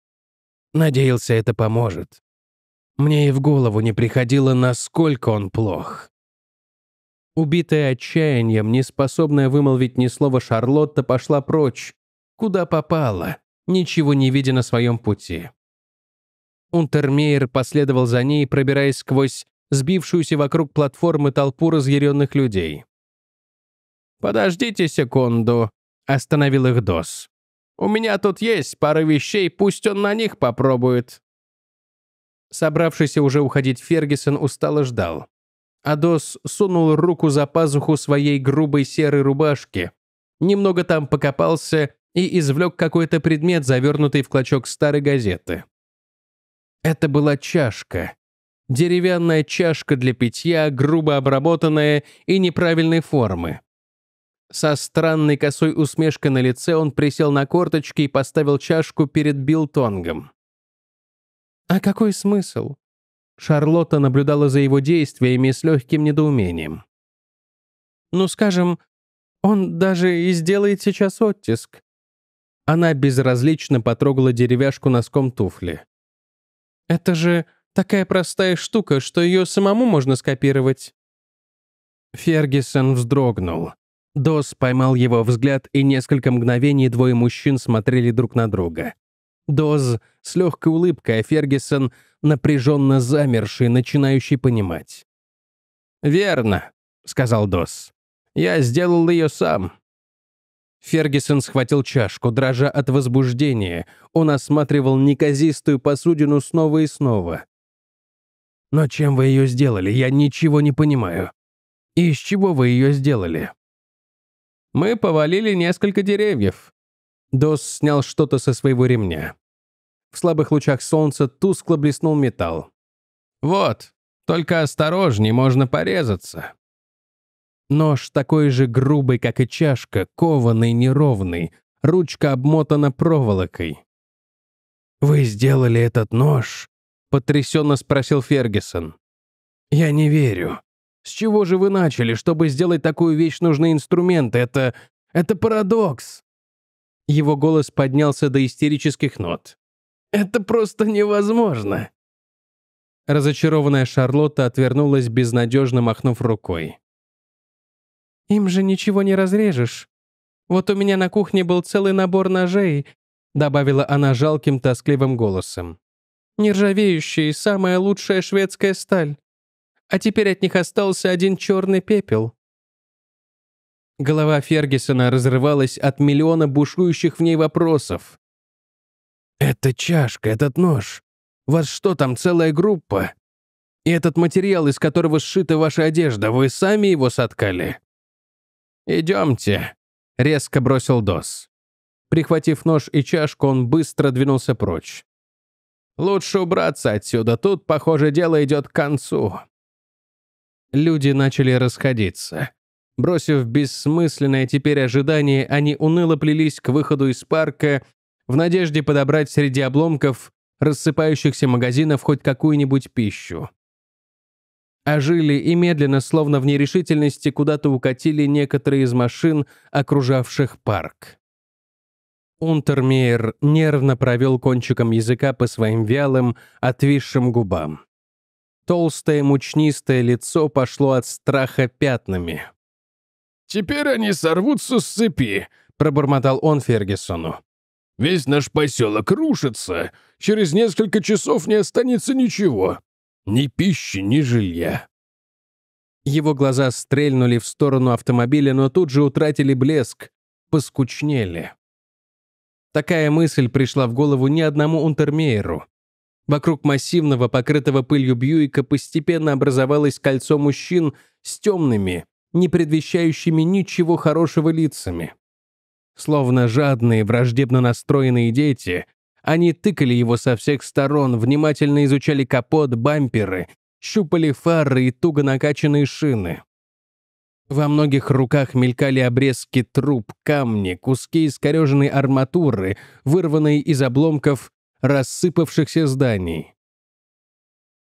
«Надеялся, это поможет. Мне и в голову не приходило, насколько он плох». Убитая отчаянием, не способная вымолвить ни слова Шарлотта, пошла прочь, куда попала, ничего не видя на своем пути. Унтермейер последовал за ней, пробираясь сквозь сбившуюся вокруг платформы толпу разъяренных людей. «Подождите секунду», — остановил их Дос. «У меня тут есть пара вещей, пусть он на них попробует». Собравшийся уже уходить Фергюсон устало ждал. А Дос сунул руку за пазуху своей грубой серой рубашки. Немного там покопался и извлек какой-то предмет, завернутый в клочок старой газеты. Это была чашка. Деревянная чашка для питья, грубо обработанная и неправильной формы. Со странной косой усмешкой на лице он присел на корточки и поставил чашку перед Билтонгом. «А какой смысл?» Шарлотта наблюдала за его действиями с легким недоумением. «Ну, скажем, он даже и сделает сейчас оттиск». Она безразлично потрогала деревяшку носком туфли. «Это же такая простая штука, что ее самому можно скопировать». Фергюсон вздрогнул. Дос поймал его взгляд, и несколько мгновений двое мужчин смотрели друг на друга. Доз с легкой улыбкой, а Фергюсон напряженно замерший, начинающий понимать. «Верно», — сказал Дос. «Я сделал ее сам». Фергюсон схватил чашку, дрожа от возбуждения. Он осматривал неказистую посудину снова и снова. «Но чем вы ее сделали, я ничего не понимаю. И из чего вы ее сделали?» Мы повалили несколько деревьев. Дос снял что-то со своего ремня. В слабых лучах солнца тускло блеснул металл. «Вот, только осторожней, можно порезаться». Нож такой же грубый, как и чашка, кованый, неровный. Ручка обмотана проволокой. «Вы сделали этот нож?» — потрясенно спросил Фергюсон. «Я не верю. С чего же вы начали? Чтобы сделать такую вещь, нужны инструменты. Это... это парадокс!» Его голос поднялся до истерических нот. «Это просто невозможно!» Разочарованная Шарлотта отвернулась, безнадежно махнув рукой. «Им же ничего не разрежешь. Вот у меня на кухне был целый набор ножей», добавила она жалким, тоскливым голосом. «Нержавеющая и самая лучшая шведская сталь а теперь от них остался один черный пепел. Голова Фергюсона разрывалась от миллиона бушующих в ней вопросов. «Эта чашка, этот нож. Вас что, там целая группа? И этот материал, из которого сшита ваша одежда, вы сами его соткали?» «Идемте», — резко бросил Дос. Прихватив нож и чашку, он быстро двинулся прочь. «Лучше убраться отсюда, тут, похоже, дело идет к концу» люди начали расходиться. Бросив бессмысленное теперь ожидание, они уныло плелись к выходу из парка в надежде подобрать среди обломков рассыпающихся магазинов хоть какую-нибудь пищу. Ожили и медленно, словно в нерешительности, куда-то укатили некоторые из машин, окружавших парк. Унтермейер нервно провел кончиком языка по своим вялым, отвисшим губам толстое мучнистое лицо пошло от страха пятнами. «Теперь они сорвутся с цепи», — пробормотал он Фергюсону. «Весь наш поселок рушится. Через несколько часов не останется ничего. Ни пищи, ни жилья». Его глаза стрельнули в сторону автомобиля, но тут же утратили блеск, поскучнели. Такая мысль пришла в голову ни одному унтермейеру. Вокруг массивного, покрытого пылью Бьюика постепенно образовалось кольцо мужчин с темными, не предвещающими ничего хорошего лицами. Словно жадные, враждебно настроенные дети, они тыкали его со всех сторон, внимательно изучали капот, бамперы, щупали фары и туго накачанные шины. Во многих руках мелькали обрезки труб, камни, куски искореженной арматуры, вырванные из обломков рассыпавшихся зданий.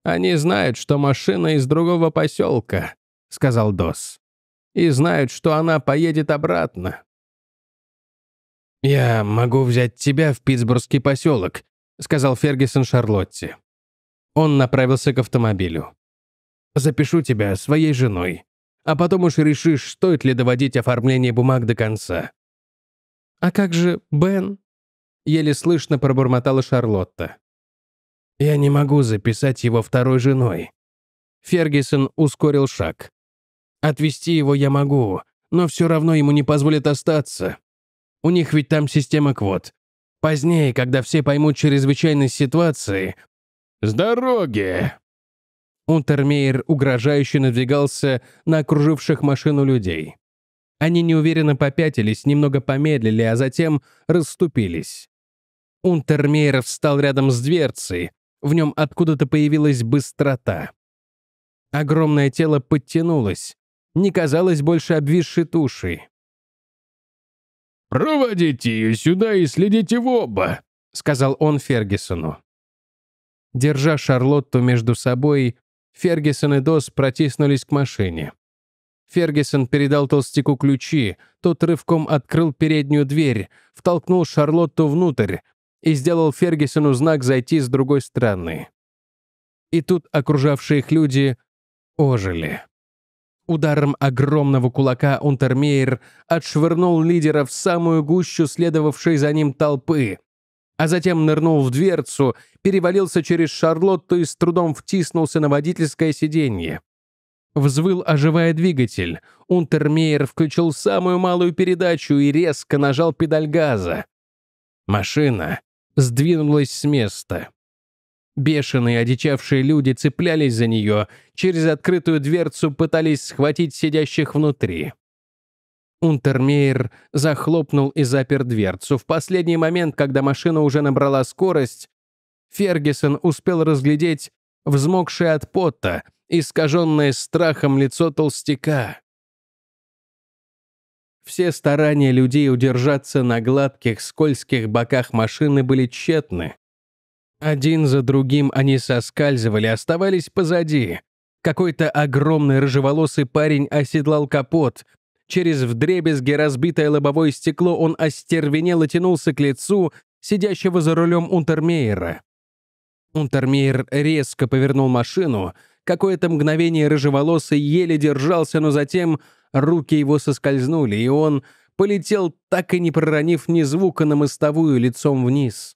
«Они знают, что машина из другого поселка», — сказал Дос. «И знают, что она поедет обратно». «Я могу взять тебя в питтсбургский поселок», — сказал Фергюсон Шарлотте. Он направился к автомобилю. «Запишу тебя своей женой, а потом уж решишь, стоит ли доводить оформление бумаг до конца». «А как же Бен?» еле слышно пробормотала Шарлотта. «Я не могу записать его второй женой». Фергюсон ускорил шаг. Отвести его я могу, но все равно ему не позволят остаться. У них ведь там система квот. Позднее, когда все поймут чрезвычайность ситуации...» «С дороги!» Унтермейер угрожающе надвигался на окруживших машину людей. Они неуверенно попятились, немного помедлили, а затем расступились. Унтермейер встал рядом с дверцей. В нем откуда-то появилась быстрота. Огромное тело подтянулось. Не казалось больше обвисшей тушей. «Проводите ее сюда и следите в оба», — сказал он Фергюсону. Держа Шарлотту между собой, Фергюсон и Дос протиснулись к машине. Фергюсон передал толстяку ключи, тот рывком открыл переднюю дверь, втолкнул Шарлотту внутрь, и сделал Фергюсону знак зайти с другой стороны. И тут окружавшие их люди ожили. Ударом огромного кулака Унтермейер отшвырнул лидера в самую гущу следовавшей за ним толпы, а затем нырнул в дверцу, перевалился через Шарлотту и с трудом втиснулся на водительское сиденье. Взвыл, оживая двигатель. Унтермейер включил самую малую передачу и резко нажал педаль газа. Машина сдвинулась с места. Бешеные, одичавшие люди цеплялись за нее, через открытую дверцу пытались схватить сидящих внутри. Унтермейер захлопнул и запер дверцу. В последний момент, когда машина уже набрала скорость, Фергюсон успел разглядеть взмокшее от пота, искаженное страхом лицо толстяка. Все старания людей удержаться на гладких, скользких боках машины были тщетны. Один за другим они соскальзывали, оставались позади. Какой-то огромный рыжеволосый парень оседлал капот. Через вдребезги разбитое лобовое стекло он остервенело тянулся к лицу сидящего за рулем Унтермейера. Унтермейер резко повернул машину. Какое-то мгновение рыжеволосый еле держался, но затем руки его соскользнули, и он полетел, так и не проронив ни звука на мостовую лицом вниз.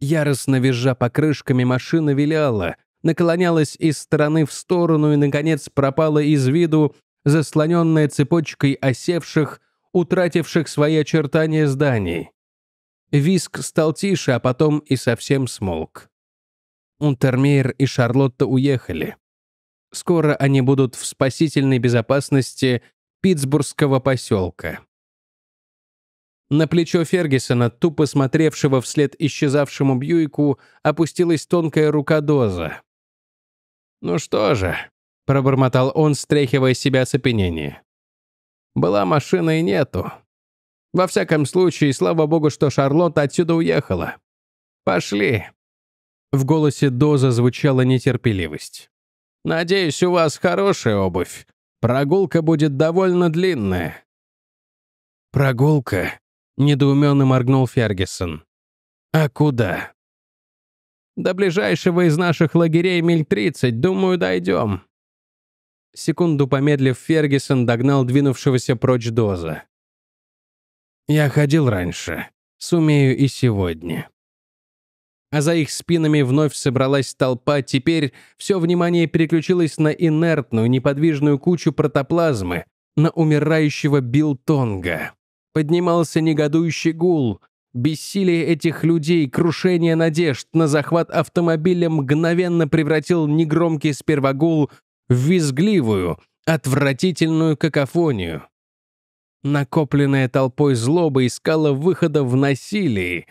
Яростно визжа покрышками, машина виляла, наклонялась из стороны в сторону и, наконец, пропала из виду, заслоненная цепочкой осевших, утративших свои очертания зданий. Виск стал тише, а потом и совсем смолк. Унтермейер и Шарлотта уехали скоро они будут в спасительной безопасности питтсбургского поселка. На плечо Фергюсона, тупо смотревшего вслед исчезавшему Бьюику, опустилась тонкая рука Доза. «Ну что же», — пробормотал он, стряхивая себя оцепенение. «Была машина и нету. Во всяком случае, слава богу, что Шарлотта отсюда уехала. Пошли». В голосе Доза звучала нетерпеливость. Надеюсь, у вас хорошая обувь. Прогулка будет довольно длинная». «Прогулка?» — недоуменно моргнул Фергюсон. «А куда?» «До ближайшего из наших лагерей миль тридцать, думаю, дойдем». Секунду помедлив, Фергюсон догнал двинувшегося прочь Доза. «Я ходил раньше. Сумею и сегодня» а за их спинами вновь собралась толпа, теперь все внимание переключилось на инертную, неподвижную кучу протоплазмы, на умирающего Билтонга. Поднимался негодующий гул. Бессилие этих людей, крушение надежд на захват автомобиля мгновенно превратил негромкий сперва гул в визгливую, отвратительную какофонию. Накопленная толпой злоба искала выхода в насилии,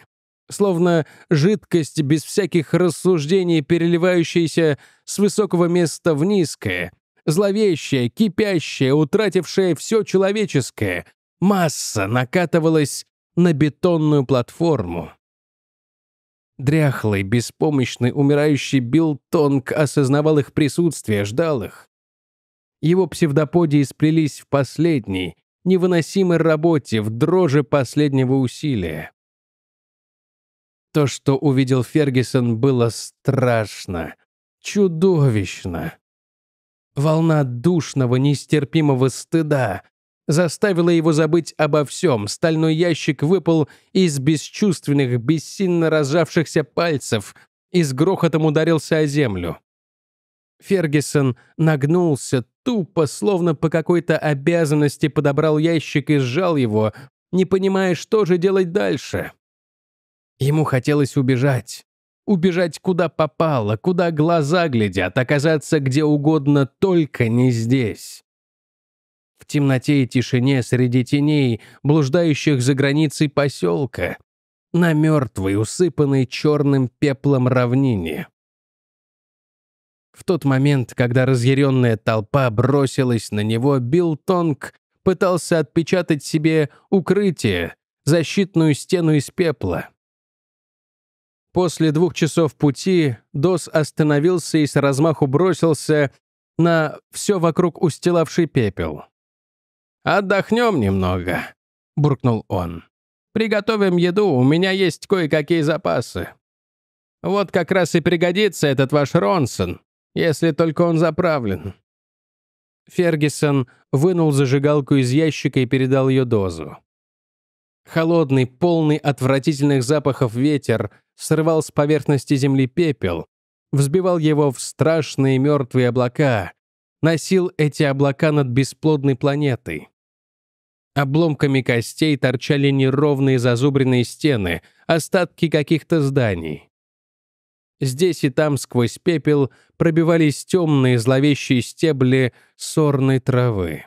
словно жидкость без всяких рассуждений, переливающаяся с высокого места в низкое, зловещая, кипящая, утратившая все человеческое, масса накатывалась на бетонную платформу. Дряхлый, беспомощный, умирающий Билл Тонг осознавал их присутствие, ждал их. Его псевдоподии сплелись в последней, невыносимой работе, в дрожи последнего усилия. То, что увидел Фергюсон, было страшно, чудовищно. Волна душного, нестерпимого стыда заставила его забыть обо всем. Стальной ящик выпал из бесчувственных, бессильно разжавшихся пальцев и с грохотом ударился о землю. Фергюсон нагнулся, тупо, словно по какой-то обязанности подобрал ящик и сжал его, не понимая, что же делать дальше. Ему хотелось убежать. Убежать куда попало, куда глаза глядят, оказаться где угодно, только не здесь. В темноте и тишине среди теней, блуждающих за границей поселка, на мертвой, усыпанной черным пеплом равнине. В тот момент, когда разъяренная толпа бросилась на него, Билл Тонг пытался отпечатать себе укрытие, защитную стену из пепла — После двух часов пути Дос остановился и с размаху бросился на все вокруг устилавший пепел. «Отдохнем немного», — буркнул он. «Приготовим еду, у меня есть кое-какие запасы. Вот как раз и пригодится этот ваш Ронсон, если только он заправлен». Фергюсон вынул зажигалку из ящика и передал ее дозу. Холодный, полный отвратительных запахов ветер — срывал с поверхности земли пепел, взбивал его в страшные мертвые облака, носил эти облака над бесплодной планетой. Обломками костей торчали неровные зазубренные стены, остатки каких-то зданий. Здесь и там сквозь пепел пробивались темные зловещие стебли сорной травы.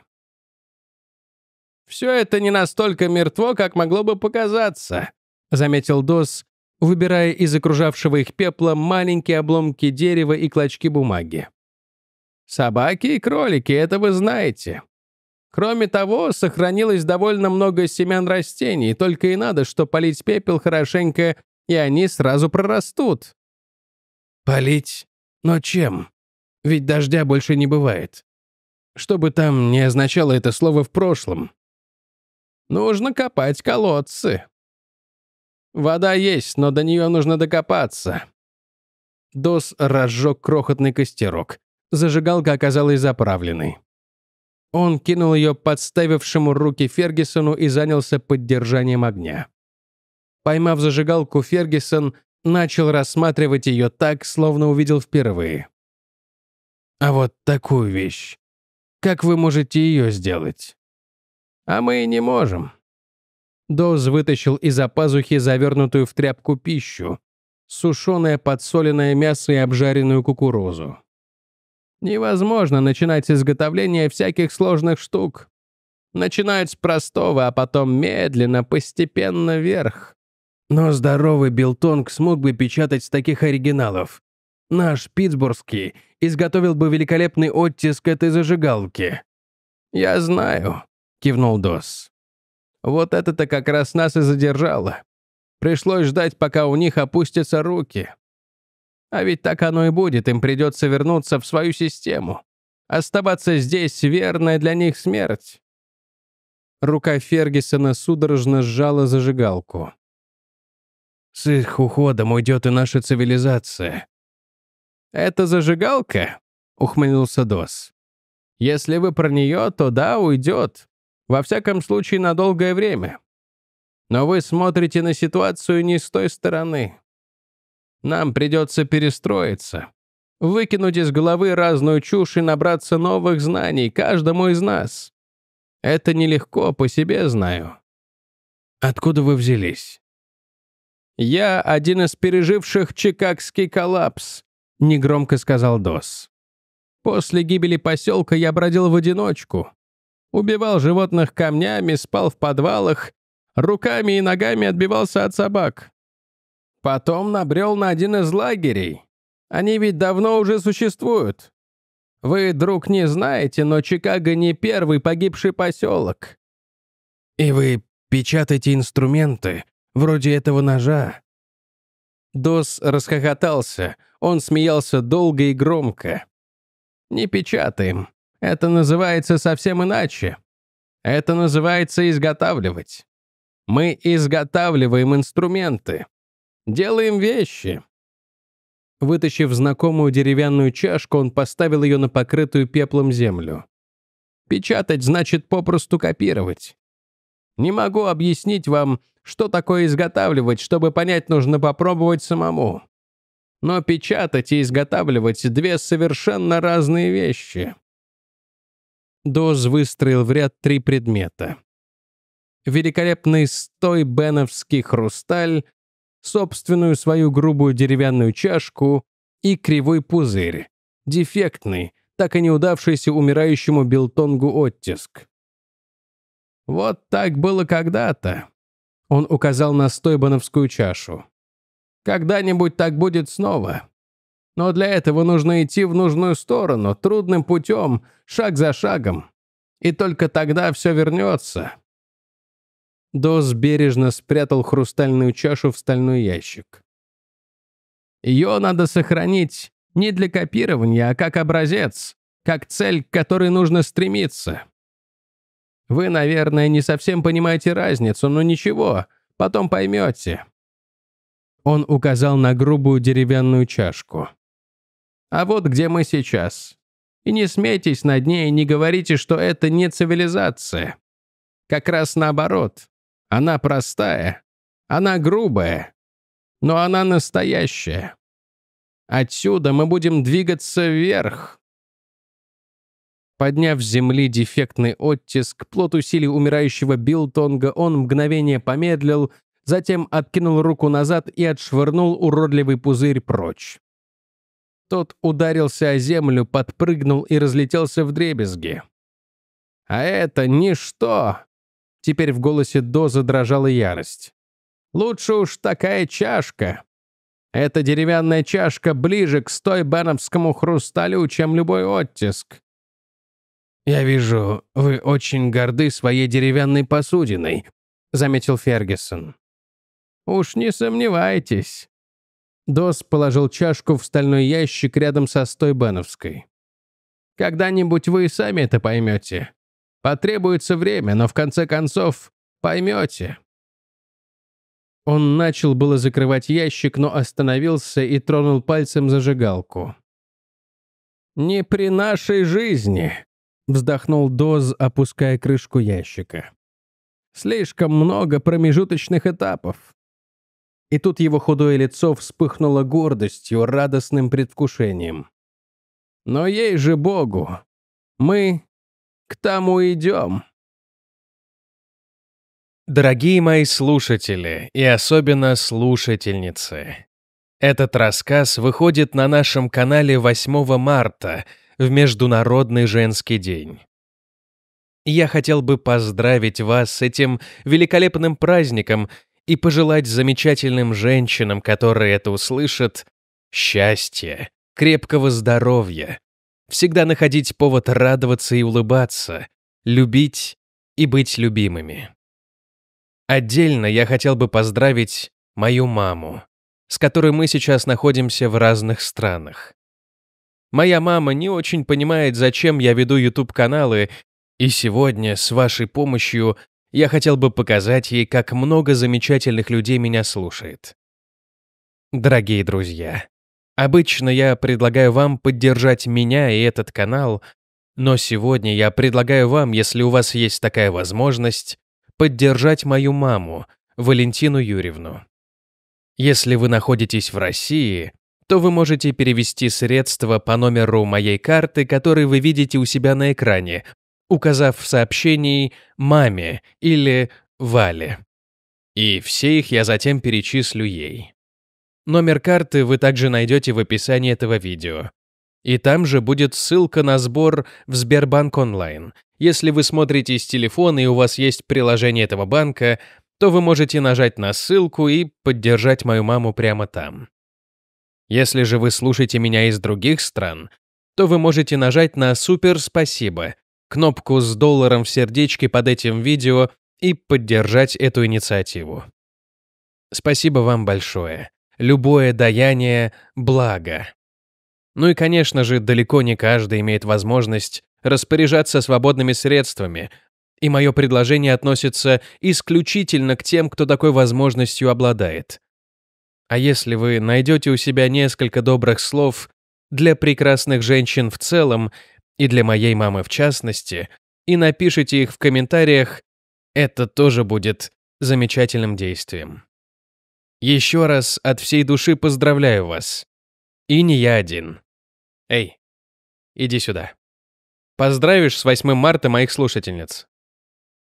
«Все это не настолько мертво, как могло бы показаться», — заметил Дос, выбирая из окружавшего их пепла маленькие обломки дерева и клочки бумаги. «Собаки и кролики, это вы знаете. Кроме того, сохранилось довольно много семян растений, только и надо, что полить пепел хорошенько, и они сразу прорастут». «Полить? Но чем? Ведь дождя больше не бывает. Что бы там ни означало это слово в прошлом». «Нужно копать колодцы», Вода есть, но до нее нужно докопаться. Дос разжег крохотный костерок. Зажигалка оказалась заправленной. Он кинул ее подставившему руки Фергюсону и занялся поддержанием огня. Поймав зажигалку, Фергюсон начал рассматривать ее так, словно увидел впервые. «А вот такую вещь. Как вы можете ее сделать?» «А мы не можем», Доуз вытащил из-за пазухи завернутую в тряпку пищу, сушеное подсоленное мясо и обжаренную кукурузу. Невозможно начинать изготовление всяких сложных штук. Начинают с простого, а потом медленно, постепенно вверх. Но здоровый Билтонг смог бы печатать с таких оригиналов. Наш питтсбургский изготовил бы великолепный оттиск этой зажигалки. «Я знаю», — кивнул Дос. Вот это-то как раз нас и задержало. Пришлось ждать, пока у них опустятся руки. А ведь так оно и будет, им придется вернуться в свою систему. Оставаться здесь — верная для них смерть. Рука Фергюсона судорожно сжала зажигалку. «С их уходом уйдет и наша цивилизация». «Это зажигалка?» — ухмыльнулся Дос. «Если вы про нее, то да, уйдет. Во всяком случае, на долгое время. Но вы смотрите на ситуацию не с той стороны. Нам придется перестроиться. Выкинуть из головы разную чушь и набраться новых знаний каждому из нас. Это нелегко, по себе знаю. Откуда вы взялись? Я один из переживших чикагский коллапс, негромко сказал Дос. После гибели поселка я бродил в одиночку убивал животных камнями, спал в подвалах, руками и ногами отбивался от собак. Потом набрел на один из лагерей. Они ведь давно уже существуют. Вы, друг, не знаете, но Чикаго не первый погибший поселок. И вы печатаете инструменты, вроде этого ножа. Дос расхохотался. Он смеялся долго и громко. «Не печатаем. Это называется совсем иначе. Это называется изготавливать. Мы изготавливаем инструменты. Делаем вещи. Вытащив знакомую деревянную чашку, он поставил ее на покрытую пеплом землю. Печатать значит попросту копировать. Не могу объяснить вам, что такое изготавливать, чтобы понять, нужно попробовать самому. Но печатать и изготавливать — две совершенно разные вещи. Доз выстроил в ряд три предмета. Великолепный стой беновский хрусталь, собственную свою грубую деревянную чашку и кривой пузырь, дефектный, так и не удавшийся умирающему Билтонгу оттиск. «Вот так было когда-то», — он указал на стойбановскую чашу. «Когда-нибудь так будет снова. Но для этого нужно идти в нужную сторону, трудным путем, шаг за шагом. И только тогда все вернется. Дос бережно спрятал хрустальную чашу в стальной ящик. Ее надо сохранить не для копирования, а как образец, как цель, к которой нужно стремиться. Вы, наверное, не совсем понимаете разницу, но ничего, потом поймете. Он указал на грубую деревянную чашку. А вот где мы сейчас. И не смейтесь над ней, не говорите, что это не цивилизация. Как раз наоборот. Она простая. Она грубая. Но она настоящая. Отсюда мы будем двигаться вверх. Подняв с земли дефектный оттиск, плод усилий умирающего Билтонга он мгновение помедлил, затем откинул руку назад и отшвырнул уродливый пузырь прочь. Тот ударился о землю, подпрыгнул и разлетелся в дребезги. «А это ничто!» Теперь в голосе До задрожала ярость. «Лучше уж такая чашка. Эта деревянная чашка ближе к стой стойбановскому хрусталю, чем любой оттиск». «Я вижу, вы очень горды своей деревянной посудиной», — заметил Фергюсон. «Уж не сомневайтесь. Дос положил чашку в стальной ящик рядом со стойбановской. «Когда-нибудь вы и сами это поймете. Потребуется время, но в конце концов поймете». Он начал было закрывать ящик, но остановился и тронул пальцем зажигалку. «Не при нашей жизни», — вздохнул Доз, опуская крышку ящика. «Слишком много промежуточных этапов. И тут его худое лицо вспыхнуло гордостью, радостным предвкушением. «Но ей же Богу! Мы к тому идем!» Дорогие мои слушатели и особенно слушательницы, этот рассказ выходит на нашем канале 8 марта в Международный женский день. Я хотел бы поздравить вас с этим великолепным праздником и пожелать замечательным женщинам, которые это услышат, счастья, крепкого здоровья, всегда находить повод радоваться и улыбаться, любить и быть любимыми. Отдельно я хотел бы поздравить мою маму, с которой мы сейчас находимся в разных странах. Моя мама не очень понимает, зачем я веду YouTube-каналы, и сегодня с вашей помощью я хотел бы показать ей, как много замечательных людей меня слушает. Дорогие друзья, обычно я предлагаю вам поддержать меня и этот канал, но сегодня я предлагаю вам, если у вас есть такая возможность, поддержать мою маму, Валентину Юрьевну. Если вы находитесь в России, то вы можете перевести средства по номеру моей карты, который вы видите у себя на экране, указав в сообщении «маме» или «Вале». И все их я затем перечислю ей. Номер карты вы также найдете в описании этого видео. И там же будет ссылка на сбор в Сбербанк онлайн. Если вы смотрите с телефона и у вас есть приложение этого банка, то вы можете нажать на ссылку и поддержать мою маму прямо там. Если же вы слушаете меня из других стран, то вы можете нажать на «Супер спасибо» кнопку с долларом в сердечке под этим видео и поддержать эту инициативу. Спасибо вам большое. Любое даяние – благо. Ну и, конечно же, далеко не каждый имеет возможность распоряжаться свободными средствами, и мое предложение относится исключительно к тем, кто такой возможностью обладает. А если вы найдете у себя несколько добрых слов для прекрасных женщин в целом и для моей мамы в частности, и напишите их в комментариях, это тоже будет замечательным действием. Еще раз от всей души поздравляю вас. И не я один. Эй, иди сюда. Поздравишь с 8 марта моих слушательниц?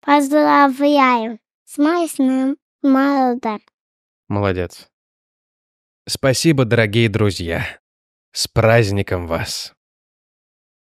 Поздравляю с 8 марта. Молодец. Спасибо, дорогие друзья. С праздником вас!